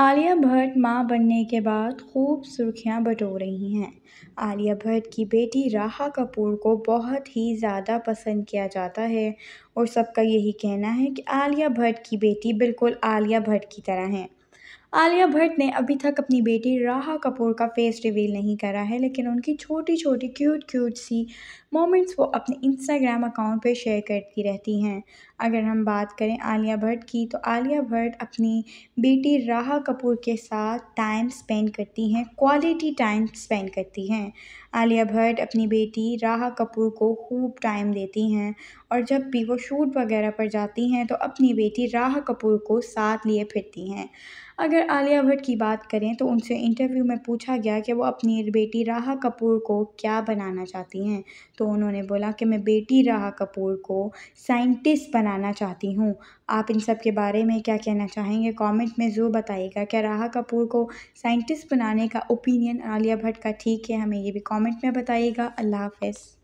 आलिया भट्ट मां बनने के बाद खूब सुर्खियां बटोर रही हैं आलिया भट्ट की बेटी राहा कपूर को बहुत ही ज़्यादा पसंद किया जाता है और सबका यही कहना है कि आलिया भट्ट की बेटी बिल्कुल आलिया भट्ट की तरह हैं आलिया भट्ट ने अभी तक अपनी बेटी राहा कपूर का फेस रिवील नहीं करा है लेकिन उनकी छोटी छोटी क्यूट क्यूट सी मोमेंट्स वो अपने इंस्टाग्राम अकाउंट पे शेयर करती रहती हैं अगर हम बात करें आलिया भट्ट की तो आलिया भट्ट अपनी बेटी राहा कपूर के साथ टाइम स्पेंड करती हैं क्वालिटी टाइम स्पेंड करती हैं आलिया भट्ट अपनी बेटी राहा कपूर को खूब टाइम देती हैं और जब भी वो शूट वगैरह पर जाती हैं तो अपनी बेटी राह कपूर को साथ लिए फिरती हैं अगर अगर आलिया भट्ट की बात करें तो उनसे इंटरव्यू में पूछा गया कि वो अपनी बेटी राहा कपूर को क्या बनाना चाहती हैं तो उन्होंने बोला कि मैं बेटी राहा कपूर को साइंटिस्ट बनाना चाहती हूँ आप इन सब के बारे में क्या कहना चाहेंगे कमेंट में ज़रूर बताइएगा क्या राहा कपूर को साइंटिस्ट बनाने का ओपिनियन आलिया भट्ट का ठीक है हमें ये भी कॉमेंट में बताइएगा अल्लाह हाफ